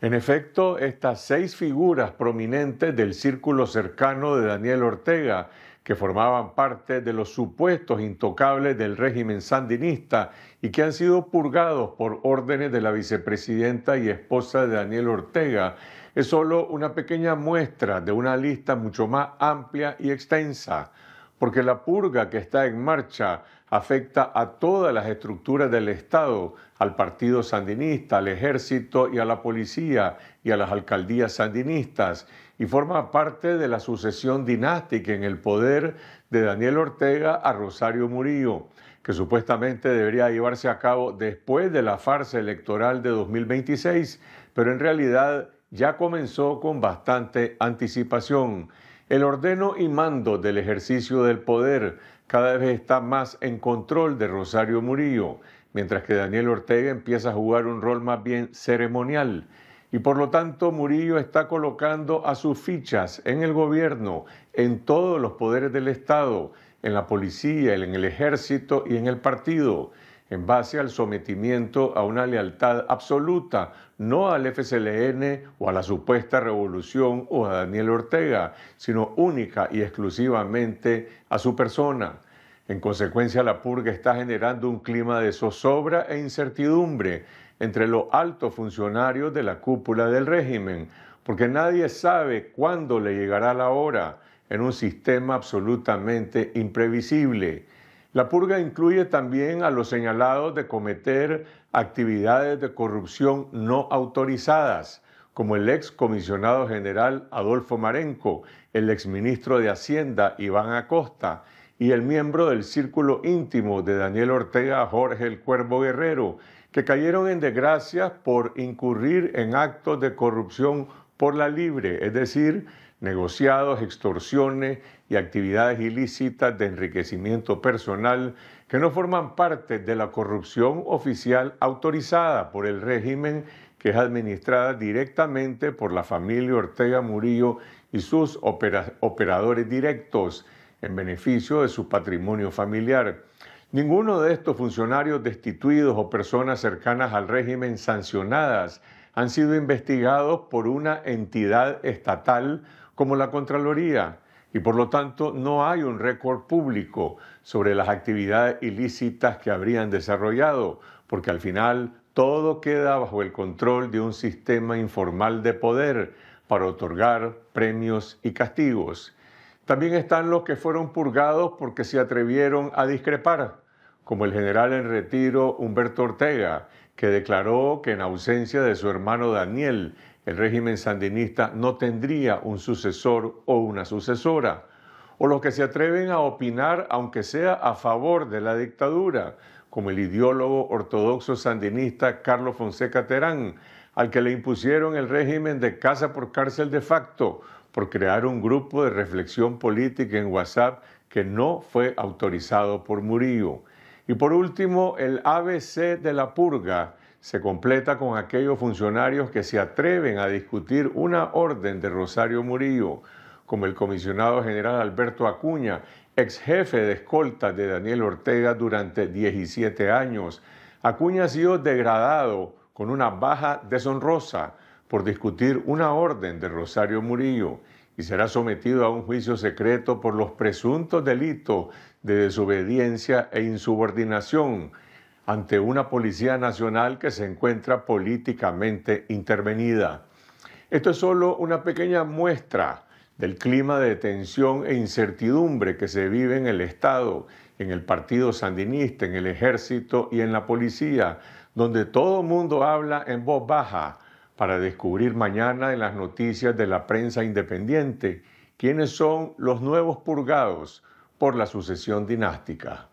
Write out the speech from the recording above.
En efecto, estas seis figuras prominentes del círculo cercano de Daniel Ortega, que formaban parte de los supuestos intocables del régimen sandinista y que han sido purgados por órdenes de la vicepresidenta y esposa de Daniel Ortega, es solo una pequeña muestra de una lista mucho más amplia y extensa porque la purga que está en marcha afecta a todas las estructuras del Estado, al Partido Sandinista, al Ejército y a la Policía y a las alcaldías sandinistas, y forma parte de la sucesión dinástica en el poder de Daniel Ortega a Rosario Murillo, que supuestamente debería llevarse a cabo después de la farsa electoral de 2026, pero en realidad ya comenzó con bastante anticipación. El ordeno y mando del ejercicio del poder cada vez está más en control de Rosario Murillo, mientras que Daniel Ortega empieza a jugar un rol más bien ceremonial. Y por lo tanto Murillo está colocando a sus fichas en el gobierno, en todos los poderes del Estado, en la policía, en el ejército y en el partido en base al sometimiento a una lealtad absoluta, no al FCLN o a la supuesta revolución o a Daniel Ortega, sino única y exclusivamente a su persona. En consecuencia, la purga está generando un clima de zozobra e incertidumbre entre los altos funcionarios de la cúpula del régimen, porque nadie sabe cuándo le llegará la hora en un sistema absolutamente imprevisible. La purga incluye también a los señalados de cometer actividades de corrupción no autorizadas, como el ex comisionado general Adolfo Marenco, el ex ministro de Hacienda Iván Acosta y el miembro del círculo íntimo de Daniel Ortega Jorge el Cuervo Guerrero, que cayeron en desgracia por incurrir en actos de corrupción por la libre, es decir, negociados, extorsiones y actividades ilícitas de enriquecimiento personal que no forman parte de la corrupción oficial autorizada por el régimen que es administrada directamente por la familia Ortega Murillo y sus operadores directos en beneficio de su patrimonio familiar. Ninguno de estos funcionarios destituidos o personas cercanas al régimen sancionadas han sido investigados por una entidad estatal como la Contraloría y por lo tanto no hay un récord público sobre las actividades ilícitas que habrían desarrollado, porque al final todo queda bajo el control de un sistema informal de poder para otorgar premios y castigos. También están los que fueron purgados porque se atrevieron a discrepar como el general en retiro Humberto Ortega, que declaró que en ausencia de su hermano Daniel, el régimen sandinista no tendría un sucesor o una sucesora, o los que se atreven a opinar aunque sea a favor de la dictadura, como el ideólogo ortodoxo sandinista Carlos Fonseca Terán, al que le impusieron el régimen de casa por cárcel de facto por crear un grupo de reflexión política en WhatsApp que no fue autorizado por Murillo. Y por último, el ABC de la purga se completa con aquellos funcionarios que se atreven a discutir una orden de Rosario Murillo, como el comisionado general Alberto Acuña, ex jefe de escolta de Daniel Ortega durante 17 años. Acuña ha sido degradado con una baja deshonrosa por discutir una orden de Rosario Murillo y será sometido a un juicio secreto por los presuntos delitos de desobediencia e insubordinación ante una Policía Nacional que se encuentra políticamente intervenida. Esto es solo una pequeña muestra del clima de tensión e incertidumbre que se vive en el Estado, en el Partido Sandinista, en el Ejército y en la Policía, donde todo mundo habla en voz baja para descubrir mañana en las noticias de la prensa independiente quiénes son los nuevos purgados, por la sucesión dinástica.